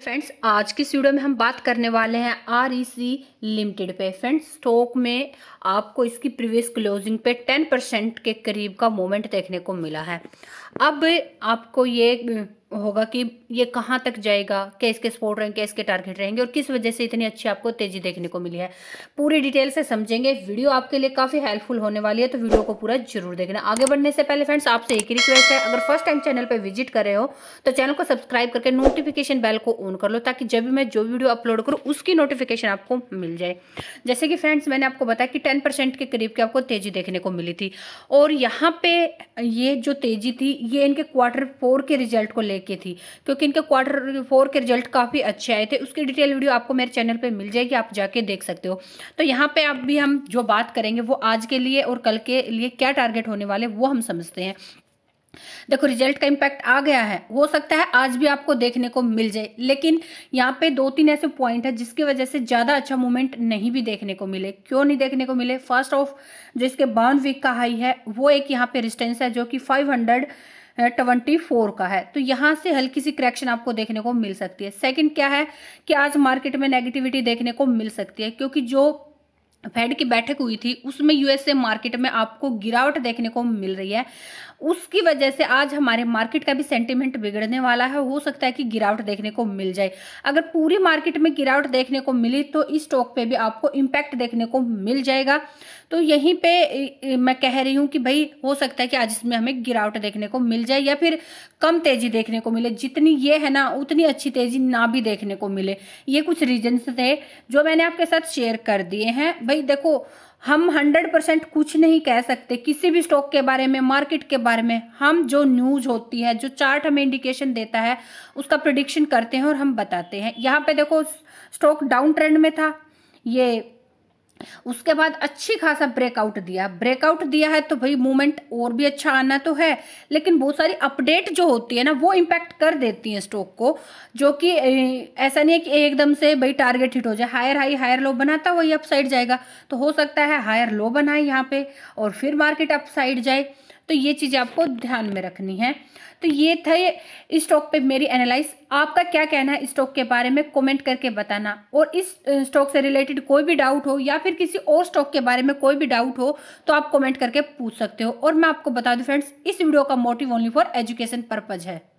friends आज की video में हम बात करने वाले हैं आर ई सी लिमिटेड पे फ्रेंड्स स्टॉक में आपको इसकी प्रीवियस क्लोजिंग पे टेन परसेंट के करीब का मोमेंट देखने को मिला है अब आपको ये होगा कि ये कहाँ तक जाएगा क्या इसके स्पोर्ट रहेंगे क्या इसके टारगेट रहेंगे और किस वजह से इतनी अच्छी आपको तेजी देखने को मिली है पूरी डिटेल से समझेंगे वीडियो आपके लिए काफ़ी हेल्पफुल होने वाली है तो वीडियो को पूरा जरूर देखना आगे बढ़ने से पहले फ्रेंड्स आपसे एक ही रिक्वेस्ट है अगर फर्स्ट टाइम चैनल पर विजिट कर रहे हो तो चैनल को सब्सक्राइब करके नोटिफिकेशन बेल को ऑन कर लो ताकि जब भी मैं जो वीडियो अपलोड करूँ उसकी नोटिफिकेशन आपको मिल जाए जैसे कि फ्रेंड्स मैंने आपको बताया कि टेन के करीब की आपको तेजी देखने को मिली थी और यहाँ पे ये जो तेजी थी ये इनके क्वार्टर फोर के रिजल्ट को लेकर लेके थी क्योंकि इनके क्वार्टर फोर के रिजल्ट काफ़ी अच्छे आए थे उसकी डिटेल वीडियो आपको मेरे चैनल पर मिल जाएगी आप जाके देख सकते हो तो यहाँ पर आप भी हम जो बात करेंगे वो आज के लिए और कल के लिए क्या टारगेट होने वाले वो हम समझते हैं देखो रिजल्ट का इम्पैक्ट आ गया है हो सकता है आज भी आपको देखने को मिल जाए लेकिन यहाँ पे दो तीन ऐसे पॉइंट है जिसकी वजह से ज़्यादा अच्छा मूवमेंट नहीं भी देखने को मिले क्यों नहीं देखने को मिले फर्स्ट ऑफ जो इसके बाउंड वीक का हाई है वो एक यहाँ पे रिस्टेंस है जो कि फाइव हंड्रेड ट्वेंटी फोर का है तो यहाँ से हल्की सी करेक्शन आपको देखने को मिल सकती है सेकंड क्या है कि आज मार्केट में नेगेटिविटी देखने को मिल सकती है क्योंकि जो फेड की बैठक हुई थी उसमें यूएसए मार्केट में आपको गिरावट देखने को मिल रही है उसकी वजह से आज हमारे मार्केट का भी सेंटिमेंट बिगड़ने वाला है हो सकता है कि गिरावट देखने को मिल जाए अगर पूरी मार्केट में गिरावट देखने को मिली तो इस स्टॉक पे भी आपको इम्पैक्ट देखने को मिल जाएगा तो यहीं पे मैं कह रही हूँ कि भाई हो सकता है कि आज इसमें हमें गिरावट देखने को मिल जाए या फिर कम तेजी देखने को मिले जितनी ये है ना उतनी अच्छी तेजी ना भी देखने को मिले ये कुछ रीजन्स थे जो मैंने आपके साथ शेयर कर दिए हैं भाई देखो हम 100 परसेंट कुछ नहीं कह सकते किसी भी स्टॉक के बारे में मार्केट के बारे में हम जो न्यूज होती है जो चार्ट हमें इंडिकेशन देता है उसका प्रडिक्शन करते हैं और हम बताते हैं यहाँ पे देखो स्टॉक डाउन ट्रेंड में था ये उसके बाद अच्छी खासा ब्रेकआउट दिया ब्रेकआउट दिया है तो भाई मूवमेंट और भी अच्छा आना तो है लेकिन बहुत सारी अपडेट जो होती है ना वो इम्पैक्ट कर देती है स्टॉक को जो कि ऐसा नहीं है कि एकदम से भाई टारगेट हिट हो जाए हायर हाई हायर लो बनाता वही अपसाइड जाएगा तो हो सकता है हायर लो बनाए यहाँ पे और फिर मार्केट अपसाइड जाए तो ये चीज़ आपको ध्यान में रखनी है तो ये था ये स्टॉक पे मेरी एनालाइज आपका क्या कहना है स्टॉक के बारे में कमेंट करके बताना और इस स्टॉक से रिलेटेड कोई भी डाउट हो या फिर फिर किसी और स्टॉक के बारे में कोई भी डाउट हो तो आप कमेंट करके पूछ सकते हो और मैं आपको बता दूं फ्रेंड्स इस वीडियो का motive only for education purpose है